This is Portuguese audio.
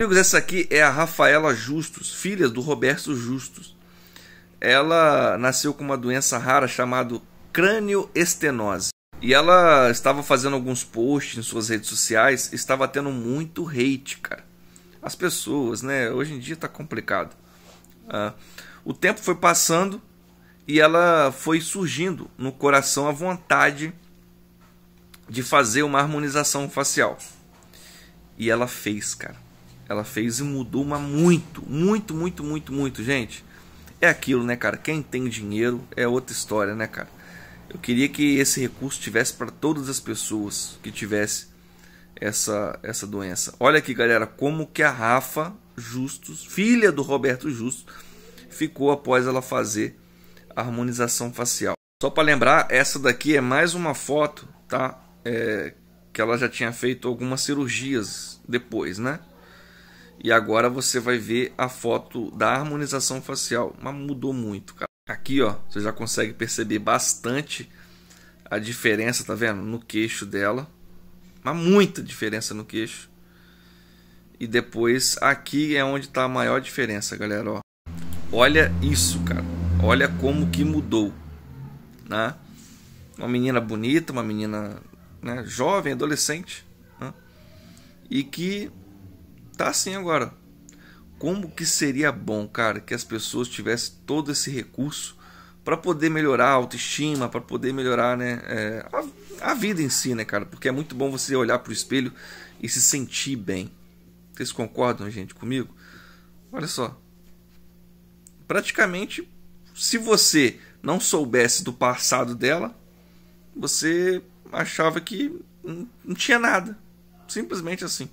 Amigos, essa aqui é a Rafaela Justus, filha do Roberto Justus. Ela nasceu com uma doença rara chamada crânioestenose. E ela estava fazendo alguns posts em suas redes sociais, estava tendo muito hate, cara. As pessoas, né? Hoje em dia tá complicado. Ah, o tempo foi passando e ela foi surgindo no coração a vontade de fazer uma harmonização facial. E ela fez, cara ela fez e mudou uma muito, muito, muito, muito, muito, gente. É aquilo, né, cara? Quem tem dinheiro é outra história, né, cara? Eu queria que esse recurso tivesse para todas as pessoas que tivesse essa essa doença. Olha aqui, galera, como que a Rafa Justus, filha do Roberto Justus, ficou após ela fazer a harmonização facial. Só para lembrar, essa daqui é mais uma foto, tá? É, que ela já tinha feito algumas cirurgias depois, né? E agora você vai ver a foto da harmonização facial. Mas mudou muito, cara. Aqui, ó, você já consegue perceber bastante a diferença, tá vendo? No queixo dela. Mas muita diferença no queixo. E depois aqui é onde tá a maior diferença, galera, ó. Olha isso, cara. Olha como que mudou, né? Uma menina bonita, uma menina né, jovem, adolescente, né? e que tá assim agora. Como que seria bom, cara, que as pessoas tivessem todo esse recurso para poder melhorar a autoestima, para poder melhorar né, é, a, a, vida em si, né, cara? Porque é muito bom você olhar pro espelho e se sentir bem. Vocês concordam, gente, comigo? Olha só. Praticamente, se você não soubesse do passado dela, você achava que não tinha nada. Simplesmente assim.